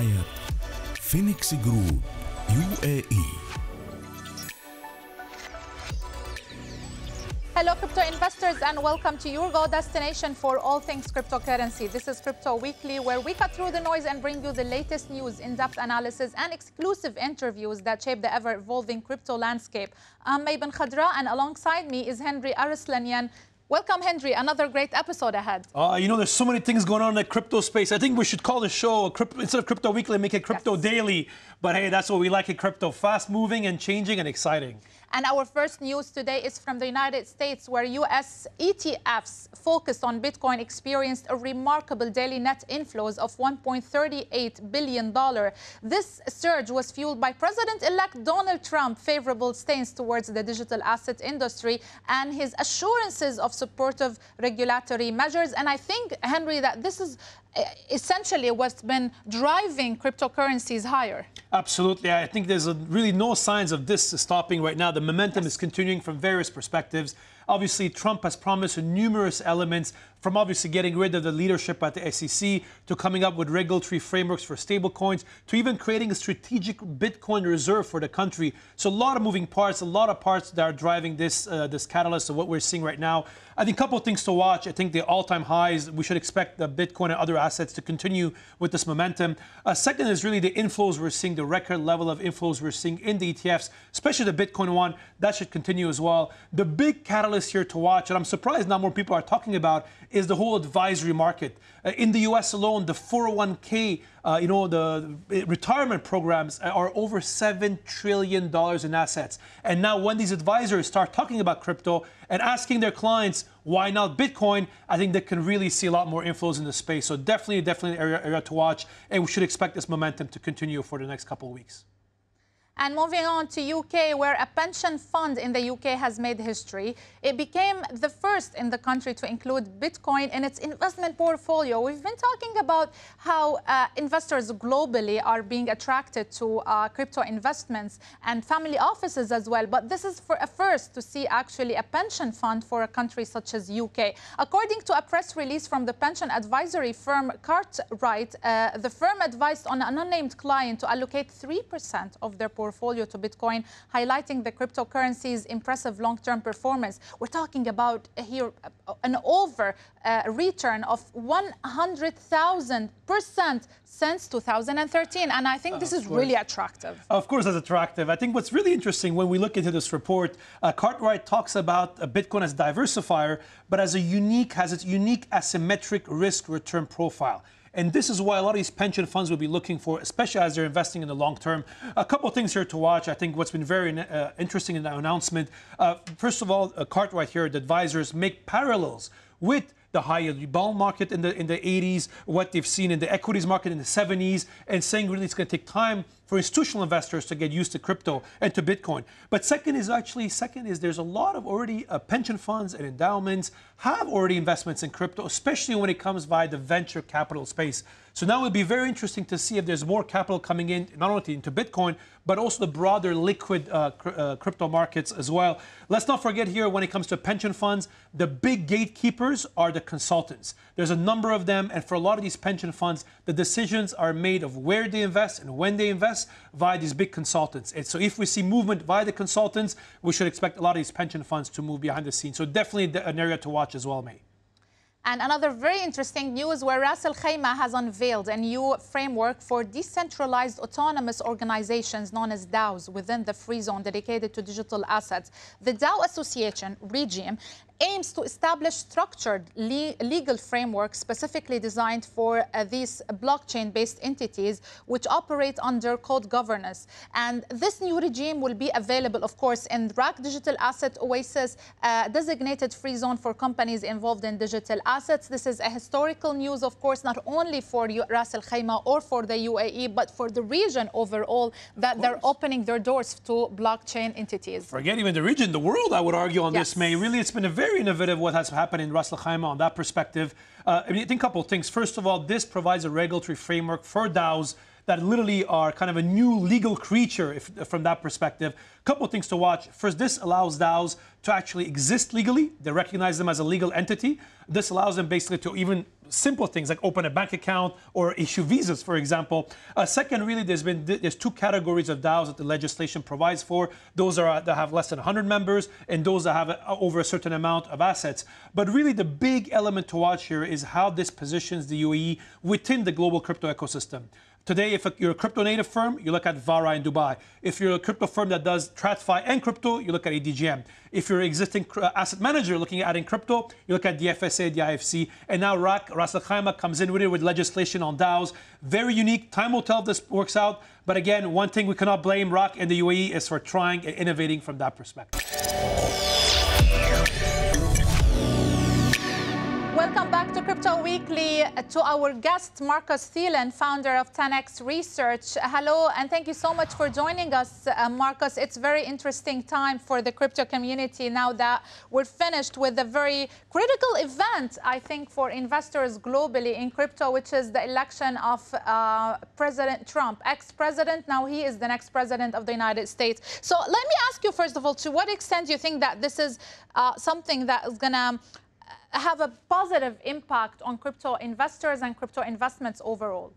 برعاية فينيكس جروب يو اي Hello, crypto investors, and welcome to your go destination for all things cryptocurrency. This is Crypto Weekly, where we cut through the noise and bring you the latest news, in depth analysis, and exclusive interviews that shape the ever evolving crypto landscape. I'm Mabin Khadra, and alongside me is Henry Arslanyan, Welcome, Henry. Another great episode ahead. Uh, you know, there's so many things going on in the crypto space. I think we should call the show, crypto, instead of Crypto Weekly, make it Crypto yes. Daily. But hey, that's what we like in crypto, fast moving and changing and exciting. And our first news today is from the United States, where U.S. ETFs focused on Bitcoin experienced a remarkable daily net inflows of $1.38 billion. This surge was fueled by President-elect Donald Trump's favorable stance towards the digital asset industry and his assurances of supportive regulatory measures. And I think, Henry, that this is essentially what's been driving cryptocurrencies higher. Absolutely. I think there's a, really no signs of this stopping right now. The momentum yes. is continuing from various perspectives. Obviously, Trump has promised numerous elements from obviously getting rid of the leadership at the SEC to coming up with regulatory frameworks for stablecoins to even creating a strategic Bitcoin reserve for the country. So a lot of moving parts, a lot of parts that are driving this uh, this catalyst of what we're seeing right now. I think a couple of things to watch. I think the all-time highs. We should expect the Bitcoin and other assets to continue with this momentum. Uh, second is really the inflows we're seeing, the record level of inflows we're seeing in the ETFs, especially the Bitcoin one. That should continue as well. The big catalyst here to watch, and I'm surprised not more people are talking about, is the whole advisory market. Uh, in the U.S. alone, the 401k, uh, you know, the retirement programs are over seven trillion dollars in assets. And now, when these advisors start talking about crypto and asking their clients why not Bitcoin, I think they can really see a lot more inflows in the space. So definitely, definitely an area, area to watch, and we should expect this momentum to continue for the next couple of weeks. And moving on to UK, where a pension fund in the UK has made history. It became the first in the country to include Bitcoin in its investment portfolio. We've been talking about how uh, investors globally are being attracted to uh, crypto investments and family offices as well. But this is for a first to see actually a pension fund for a country such as UK. According to a press release from the pension advisory firm Cartwright, uh, the firm advised on an unnamed client to allocate 3% of their portfolio portfolio to Bitcoin, highlighting the cryptocurrency's impressive long-term performance. We're talking about here uh, an over uh, return of 100,000% since 2013. And I think this is really attractive. Of course, it's attractive. I think what's really interesting when we look into this report, uh, Cartwright talks about uh, Bitcoin as a diversifier, but as a unique, has its unique asymmetric risk return profile. And this is why a lot of these pension funds will be looking for, especially as they're investing in the long term. A couple of things here to watch. I think what's been very uh, interesting in that announcement. Uh, first of all, uh, Cartwright here, the advisors make parallels with the high yield bond market in the in the 80s, what they've seen in the equities market in the 70s, and saying really it's going to take time for institutional investors to get used to crypto and to Bitcoin. But second is actually, second is there's a lot of already uh, pension funds and endowments have already investments in crypto, especially when it comes via the venture capital space. So now it'll be very interesting to see if there's more capital coming in, not only into Bitcoin, but also the broader liquid uh, cr uh, crypto markets as well. Let's not forget here when it comes to pension funds, the big gatekeepers are the consultants. There's a number of them, and for a lot of these pension funds, the decisions are made of where they invest and when they invest via these big consultants. And so if we see movement via the consultants, we should expect a lot of these pension funds to move behind the scenes. So definitely an area to watch as well, May. And another very interesting news where Ras Al has unveiled a new framework for decentralized autonomous organizations known as DAOs within the free zone dedicated to digital assets. The DAO Association, Regime aims to establish structured le legal framework specifically designed for uh, these blockchain-based entities which operate under code governance. And this new regime will be available, of course, in RAC Digital Asset Oasis, uh, designated free zone for companies involved in digital assets. This is a historical news, of course, not only for Ras Al Khaimah or for the UAE, but for the region overall, that they're opening their doors to blockchain entities. Forget even the region, the world, I would argue on yes. this, May. Really, it's been a very very innovative what has happened in Ras Lachaima on that perspective. Uh, I mean, I think a couple of things. First of all, this provides a regulatory framework for DAOs that literally are kind of a new legal creature if, from that perspective. A couple things to watch. First, this allows DAOs to actually exist legally. They recognize them as a legal entity. This allows them basically to even simple things like open a bank account or issue visas, for example. Uh, second, really, there's been there's two categories of DAOs that the legislation provides for. Those are that have less than 100 members and those that have a, uh, over a certain amount of assets. But really, the big element to watch here is how this positions the UAE within the global crypto ecosystem. Today, if you're a crypto native firm, you look at VARA in Dubai. If you're a crypto firm that does TradFi and crypto, you look at ADGM. If you're an existing uh, asset manager looking at adding crypto, you look at the FSA, the IFC, and now Rak, Ras Al Khaimah comes in with it with legislation on DAOs. Very unique. Time will tell if this works out. But again, one thing we cannot blame Rak and the UAE is for trying and innovating from that perspective. Crypto Weekly to our guest, Marcus Thielen, founder of 10x Research. Hello, and thank you so much for joining us, uh, Marcus. It's very interesting time for the crypto community now that we're finished with a very critical event, I think, for investors globally in crypto, which is the election of uh, President Trump, ex-president. Now he is the next president of the United States. So let me ask you, first of all, to what extent do you think that this is uh, something that is going to have a positive impact on crypto investors and crypto investments overall?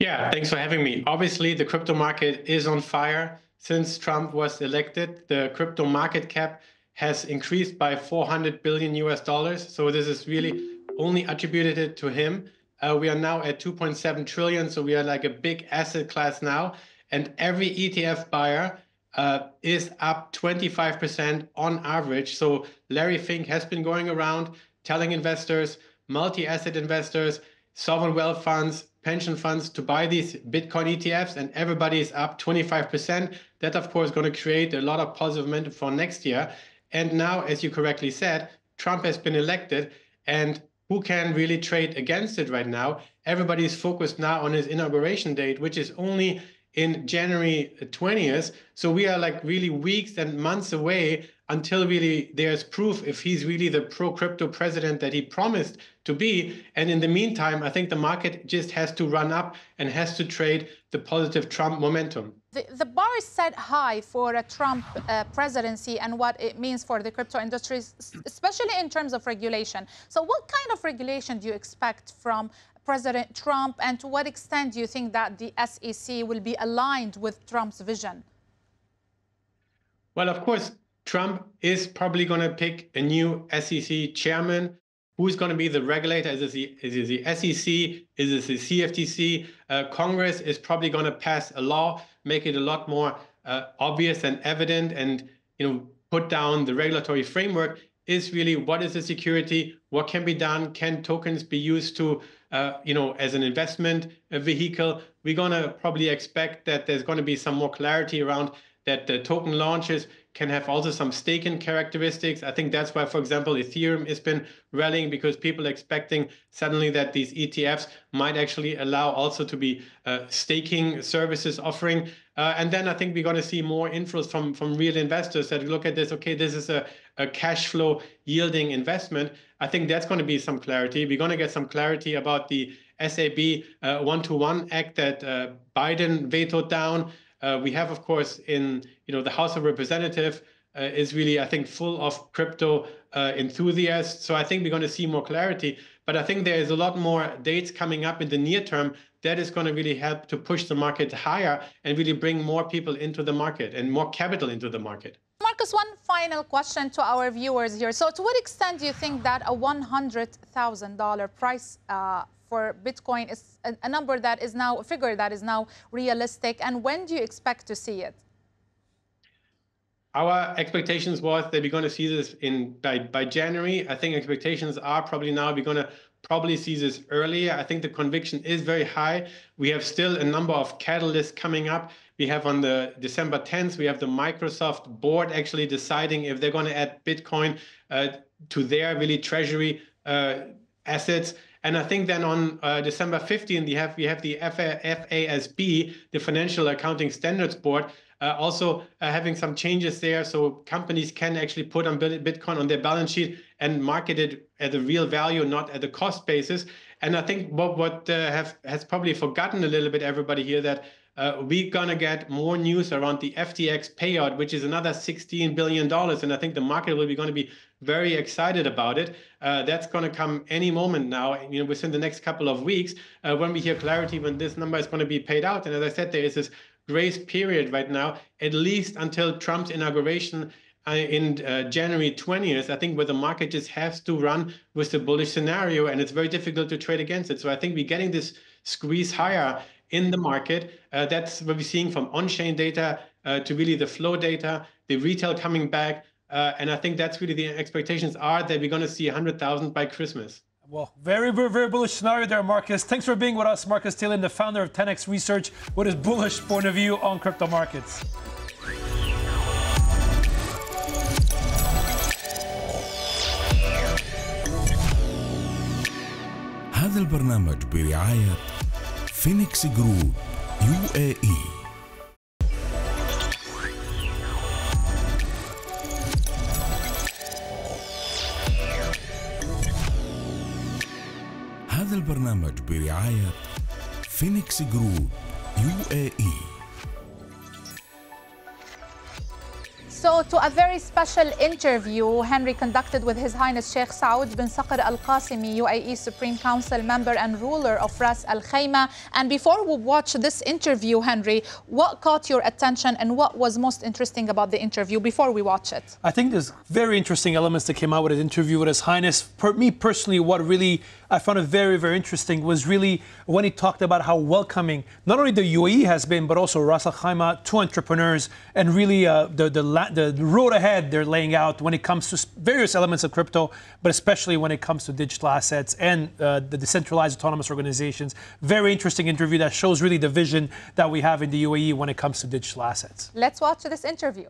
Yeah, thanks for having me. Obviously, the crypto market is on fire. Since Trump was elected, the crypto market cap has increased by 400 billion US dollars. So this is really only attributed to him. Uh, we are now at 2.7 trillion, so we are like a big asset class now. And every ETF buyer uh, is up 25% on average. So Larry Fink has been going around telling investors, multi asset investors, sovereign wealth funds, pension funds to buy these Bitcoin ETFs, and everybody is up 25%. That, of course, is going to create a lot of positive momentum for next year. And now, as you correctly said, Trump has been elected, and who can really trade against it right now? Everybody is focused now on his inauguration date, which is only in January 20th. So we are like really weeks and months away until really there's proof if he's really the pro crypto president that he promised to be. And in the meantime, I think the market just has to run up and has to trade the positive Trump momentum. The, the bar is set high for a Trump uh, presidency and what it means for the crypto industries, especially in terms of regulation. So, what kind of regulation do you expect from President Trump? And to what extent do you think that the SEC will be aligned with Trump's vision? Well, of course, Trump is probably going to pick a new SEC chairman. Who's going to be the regulator? Is it the, is it the SEC? Is it the CFTC? Uh, Congress is probably going to pass a law, make it a lot more uh, obvious and evident, and you know put down the regulatory framework. Is really what is the security? What can be done? Can tokens be used to uh, you know, as an investment vehicle. We're going to probably expect that there's going to be some more clarity around that the token launches can have also some staking characteristics. I think that's why, for example, Ethereum has been rallying because people are expecting suddenly that these ETFs might actually allow also to be uh, staking services offering. Uh, and then I think we're going to see more inflows from, from real investors that look at this, okay, this is a, a cash flow yielding investment. I think that's going to be some clarity. We're going to get some clarity about the SAB uh, one-to-one act that uh, Biden vetoed down. Uh, we have, of course, in you know the House of Representatives uh, is really I think full of crypto uh, enthusiasts. So I think we're going to see more clarity. But I think there is a lot more dates coming up in the near term that is going to really help to push the market higher and really bring more people into the market and more capital into the market. Marcus, one final question to our viewers here. So, to what extent do you think that a $100,000 price uh, for Bitcoin is a, a number that is now, a figure that is now realistic? And when do you expect to see it? our expectations was that we're going to see this in by, by January. I think expectations are probably now we're going to probably see this earlier. I think the conviction is very high. We have still a number of catalysts coming up. We have on the December 10th, we have the Microsoft board actually deciding if they're going to add Bitcoin uh, to their really treasury uh, assets. And I think then on uh, December 15, we have have the FASB, the Financial Accounting Standards Board, uh, also uh, having some changes there, so companies can actually put on Bitcoin on their balance sheet and market it at the real value, not at the cost basis. And I think what what uh, have has probably forgotten a little bit everybody here that. Uh, we're gonna get more news around the FTX payout, which is another $16 billion, and I think the market will be gonna be very excited about it. Uh, that's going to come any moment now, you know, within the next couple of weeks uh, when we hear clarity when this number is going to be paid out. And as I said, there is this grace period right now, at least until Trump's inauguration uh, in uh, January 20th, I think where the market just has to run with the bullish scenario, and it's very difficult to trade against it. So I think we're getting this squeeze higher in the market. Uh, that's what we're seeing from on-chain data uh, to really the flow data, the retail coming back, uh, and I think that's really the expectations are that we're going to see 100,000 by Christmas. Well, very, very, very bullish scenario there, Marcus. Thanks for being with us, Marcus Tillin, the founder of 10x Research, with his bullish point of view on crypto markets. هذا البرنامج برعاية فينيكس جروب يو البرنامج برعاية فينيكس جروب يو اي So, to a very special interview Henry conducted with His Highness Sheikh Saud bin Sakr Al Qasimi, UAE Supreme Council member and ruler of Ras Al Khaimah. And before we watch this interview, Henry, what caught your attention and what was most interesting about the interview before we watch it? I think there's very interesting elements that came out with an interview with His Highness. For me personally, what really I found it very, very interesting was really when he talked about how welcoming not only the UAE has been, but also Ras Al Khaimah to entrepreneurs and really uh, the, the the, the road ahead they're laying out when it comes to various elements of crypto, but especially when it comes to digital assets and uh, the decentralized autonomous organizations. Very interesting interview that shows really the vision that we have in the UAE when it comes to digital assets. Let's watch this interview.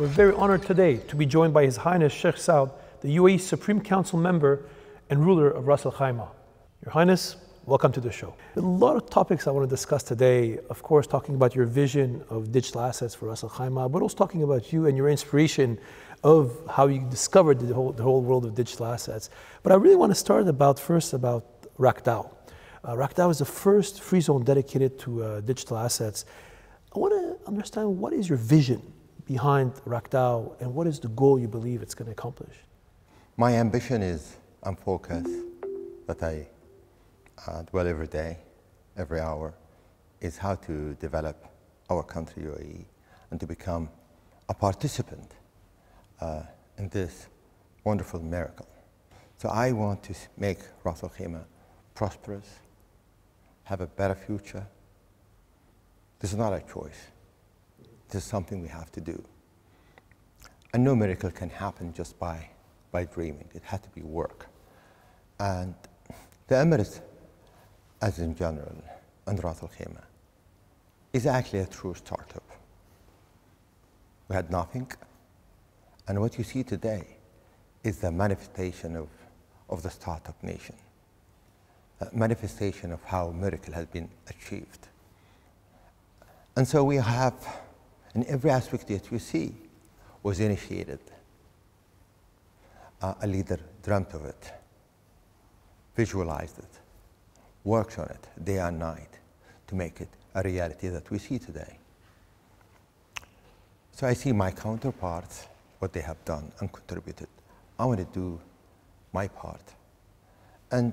We're very honored today to be joined by His Highness Sheikh Saud, the UAE Supreme Council member and ruler of Ras Al Khaimah. Your Highness, welcome to the show. A lot of topics I want to discuss today, of course, talking about your vision of digital assets for Ras Al Khaimah, but also talking about you and your inspiration of how you discovered the whole, the whole world of digital assets. But I really want to start about first about Rakdao. Uh, Rakdao is the first free zone dedicated to uh, digital assets. I want to understand what is your vision behind Rakdao and what is the goal you believe it's going to accomplish? My ambition is and focus that I uh, dwell every day, every hour, is how to develop our country, UAE, and to become a participant uh, in this wonderful miracle. So I want to make Ras Al Khaimah prosperous, have a better future. This is not a choice. This is something we have to do. And no miracle can happen just by, by dreaming. It had to be work. And the Emirates, as in general, and Ras Khaimah, is actually a true startup. We had nothing. And what you see today is the manifestation of, of the startup nation, a manifestation of how miracle has been achieved. And so we have and every aspect that you see was initiated. Uh, a leader dreamt of it, visualized it, worked on it day and night to make it a reality that we see today. So I see my counterparts, what they have done and contributed. I want to do my part. And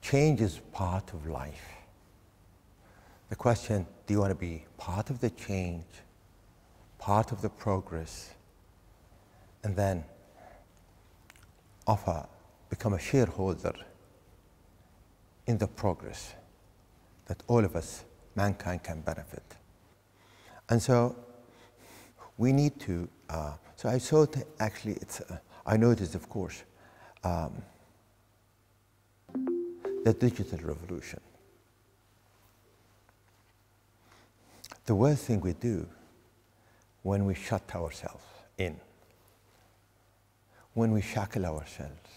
change is part of life. The question do you want to be part of the change, part of the progress, and then offer, become a shareholder in the progress that all of us, mankind, can benefit? And so we need to. Uh, so I saw. actually, it's, uh, I noticed, of course, um, the digital revolution the worst thing we do when we shut ourselves in, when we shackle ourselves,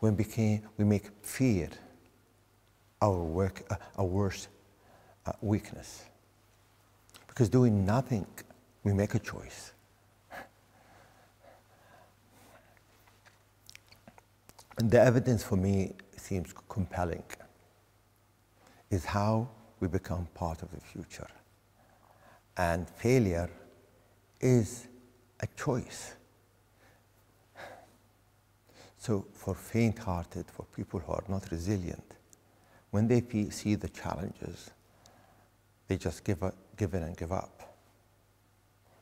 when became, we make fear our, work, uh, our worst uh, weakness. Because doing nothing, we make a choice. And the evidence for me seems compelling is how we become part of the future and failure is a choice. So for faint-hearted, for people who are not resilient, when they see the challenges, they just give, up, give in and give up.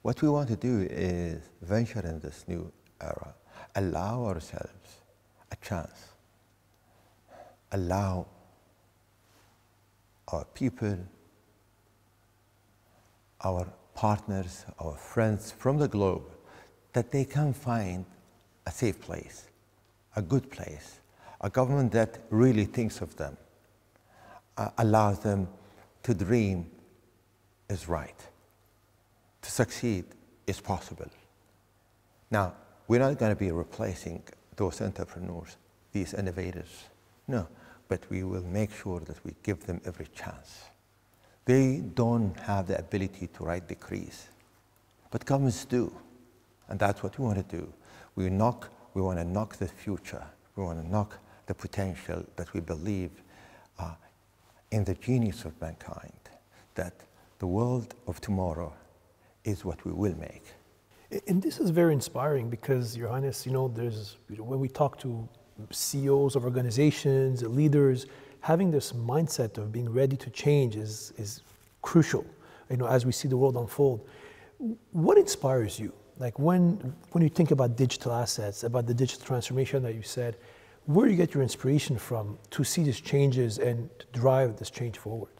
What we want to do is venture in this new era, allow ourselves a chance, allow our people our partners, our friends from the globe, that they can find a safe place, a good place, a government that really thinks of them, uh, allows them to dream is right, to succeed is possible. Now, we're not going to be replacing those entrepreneurs, these innovators, no, but we will make sure that we give them every chance. They don't have the ability to write decrees, but governments do. And that's what we want to do. We knock, we want to knock the future. We want to knock the potential that we believe uh, in the genius of mankind, that the world of tomorrow is what we will make. And this is very inspiring because, Your Highness, you know, there's, when we talk to CEOs of organizations, leaders, having this mindset of being ready to change is, is crucial, you know, as we see the world unfold. What inspires you? Like when, when you think about digital assets, about the digital transformation that you said, where do you get your inspiration from to see these changes and drive this change forward?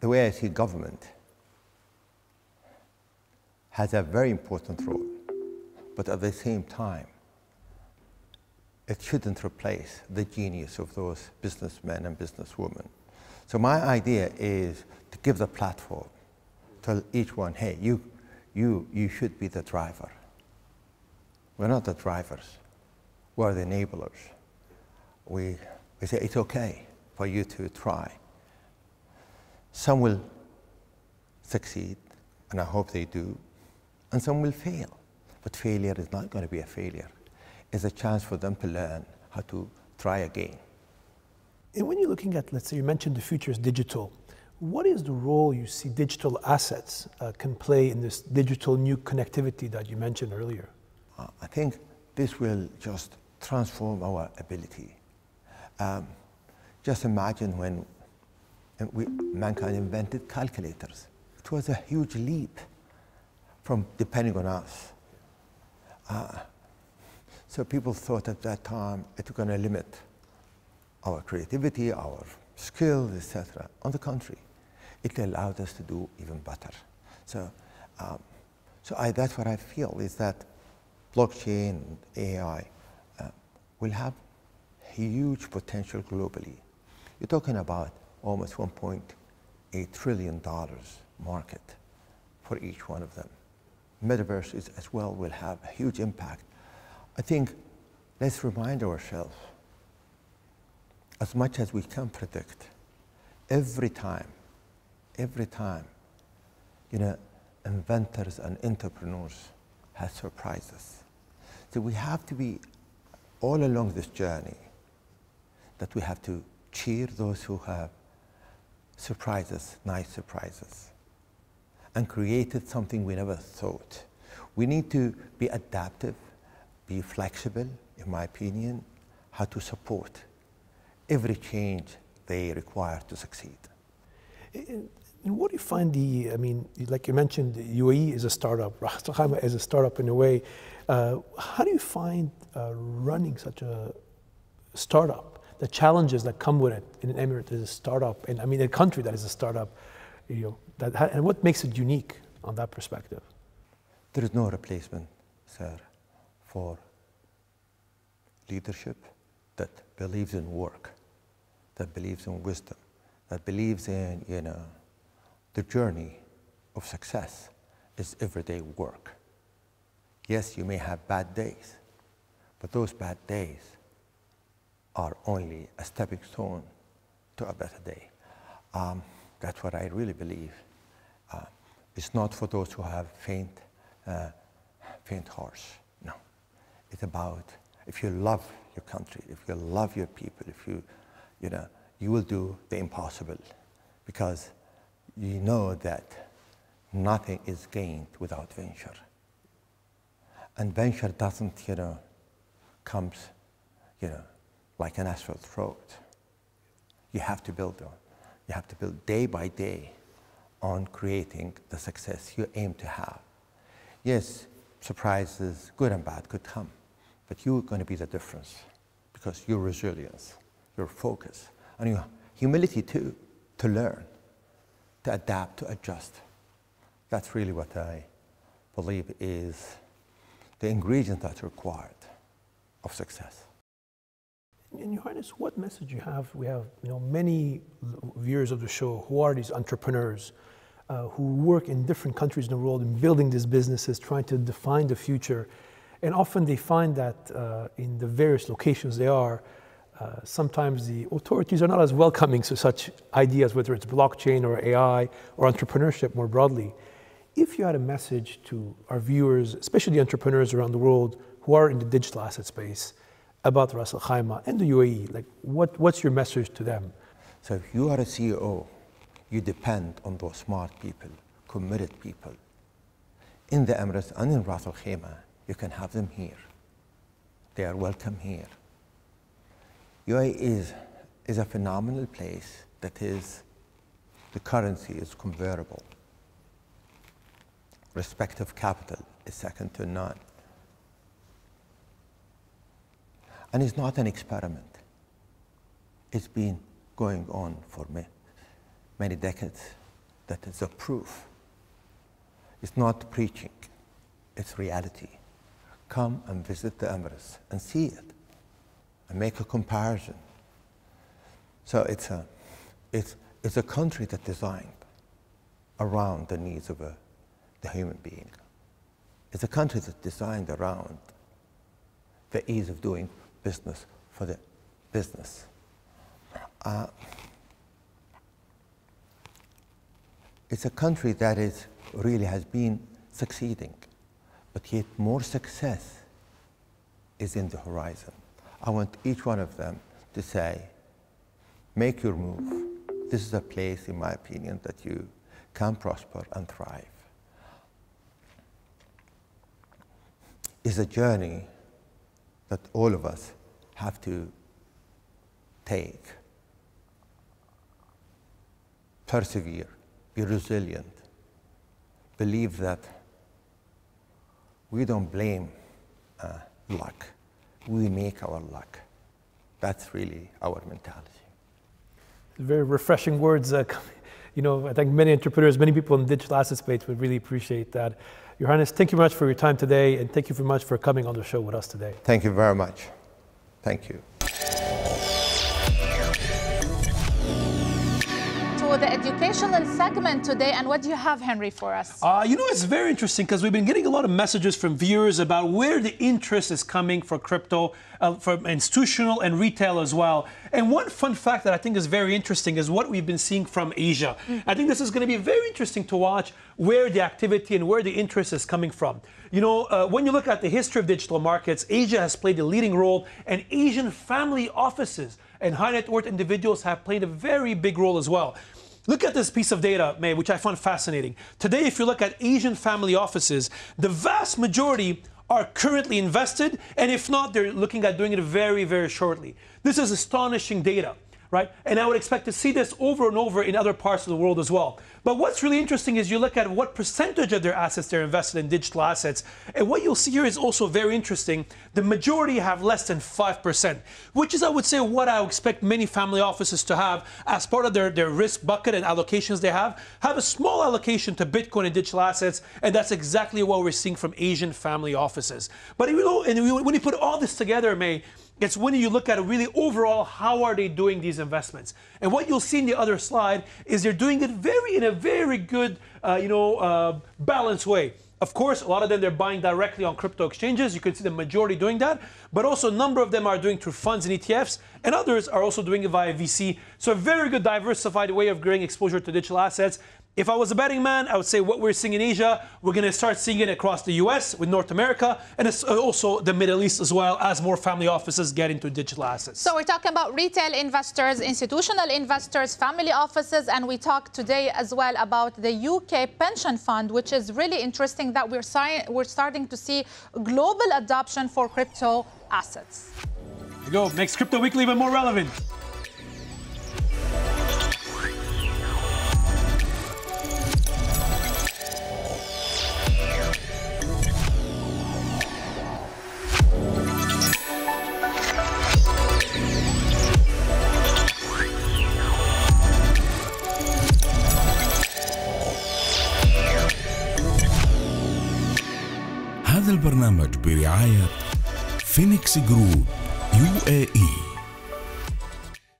The way I see government has a very important role, but at the same time, it shouldn't replace the genius of those businessmen and businesswomen. So my idea is to give the platform, tell each one, hey, you, you, you should be the driver. We're not the drivers. We're the enablers. We, we say it's okay for you to try. Some will succeed, and I hope they do, and some will fail. But failure is not going to be a failure is a chance for them to learn how to try again. And when you're looking at, let's say you mentioned the future is digital, what is the role you see digital assets uh, can play in this digital new connectivity that you mentioned earlier? Uh, I think this will just transform our ability. Um, just imagine when uh, we, mankind invented calculators. It was a huge leap from depending on us. Uh, so people thought at that time it was going to limit our creativity, our skills, etc. On the contrary, it allowed us to do even better. So, um, so I, that's what I feel is that blockchain and AI uh, will have huge potential globally. You're talking about almost 1.8 trillion dollars market for each one of them. Metaverse is, as well will have a huge impact I think let's remind ourselves, as much as we can predict, every time, every time, you know, inventors and entrepreneurs have surprises. So we have to be all along this journey that we have to cheer those who have surprises, nice surprises, and created something we never thought. We need to be adaptive be flexible, in my opinion, how to support every change they require to succeed. And what do you find the, I mean, like you mentioned, UAE is a startup, Ras Al Khaimah is a startup in a way. Uh, how do you find uh, running such a startup, the challenges that come with it in an emirate that is a startup, and I mean, a country that is a startup, you know, that, and what makes it unique on that perspective? There is no replacement, sir for leadership that believes in work, that believes in wisdom, that believes in, you know, the journey of success is everyday work. Yes, you may have bad days, but those bad days are only a stepping stone to a better day. Um, that's what I really believe. Uh, it's not for those who have faint, uh, faint hearts. It's about if you love your country, if you love your people, if you, you know, you will do the impossible because you know that nothing is gained without venture. And venture doesn't, you know, comes, you know, like an asphalt road. You have to build on. You have to build day by day on creating the success you aim to have. Yes, surprises, good and bad, could come. But you're going to be the difference because your resilience, your focus, and your humility too, to learn, to adapt, to adjust. That's really what I believe is the ingredient that's required of success. And Your Highness, what message you have? We have you know many viewers of the show who are these entrepreneurs uh, who work in different countries in the world in building these businesses, trying to define the future. And often they find that uh, in the various locations they are, uh, sometimes the authorities are not as welcoming to such ideas, whether it's blockchain or AI or entrepreneurship more broadly. If you had a message to our viewers, especially the entrepreneurs around the world who are in the digital asset space, about Ras Al Khaimah and the UAE, like what, what's your message to them? So if you are a CEO, you depend on those smart people, committed people in the Emirates and in Ras Al Khaimah you can have them here. They are welcome here. UAE is, is a phenomenal place that is, the currency is convertible. Respect of capital is second to none. And it's not an experiment. It's been going on for many, many decades. That is a proof. It's not preaching, it's reality come and visit the Emirates and see it and make a comparison. So it's a, it's, it's a country that designed around the needs of a, the human being. It's a country that's designed around the ease of doing business for the business. Uh, it's a country that is, really has been succeeding but yet more success is in the horizon. I want each one of them to say, make your move. This is a place, in my opinion, that you can prosper and thrive. It's a journey that all of us have to take. Persevere, be resilient, believe that we don't blame uh, luck. We make our luck. That's really our mentality. Very refreshing words. Uh, you know, I think many entrepreneurs, many people in the digital asset space would really appreciate that. Your Highness, thank you very much for your time today, and thank you very much for coming on the show with us today. Thank you very much. Thank you. the educational segment today. And what do you have, Henry, for us? Uh, you know, it's very interesting because we've been getting a lot of messages from viewers about where the interest is coming for crypto, uh, from institutional and retail as well. And one fun fact that I think is very interesting is what we've been seeing from Asia. Mm. I think this is going to be very interesting to watch where the activity and where the interest is coming from. You know, uh, when you look at the history of digital markets, Asia has played a leading role, and Asian family offices and high net worth individuals have played a very big role as well. Look at this piece of data, May, which I find fascinating. Today, if you look at Asian family offices, the vast majority are currently invested, and if not, they're looking at doing it very, very shortly. This is astonishing data right? And I would expect to see this over and over in other parts of the world as well. But what's really interesting is you look at what percentage of their assets they're invested in digital assets. And what you'll see here is also very interesting. The majority have less than 5%, which is, I would say, what I expect many family offices to have as part of their, their risk bucket and allocations they have. Have a small allocation to Bitcoin and digital assets. And that's exactly what we're seeing from Asian family offices. But you know, and when you put all this together, May, it's when you look at it really overall, how are they doing these investments? And what you'll see in the other slide is they're doing it very in a very good, uh, you know, uh, balanced way. Of course, a lot of them they're buying directly on crypto exchanges. You can see the majority doing that, but also a number of them are doing through funds and ETFs, and others are also doing it via VC. So a very good diversified way of growing exposure to digital assets if I was a betting man, I would say what we're seeing in Asia, we're going to start seeing it across the US with North America and uh, also the Middle East as well as more family offices get into digital assets. So we're talking about retail investors, institutional investors, family offices, and we talked today as well about the UK pension fund, which is really interesting that we're, we're starting to see global adoption for crypto assets. There you go, makes Crypto Weekly even more relevant. هذا البرنامج برعاية فينيكس جروب يو اي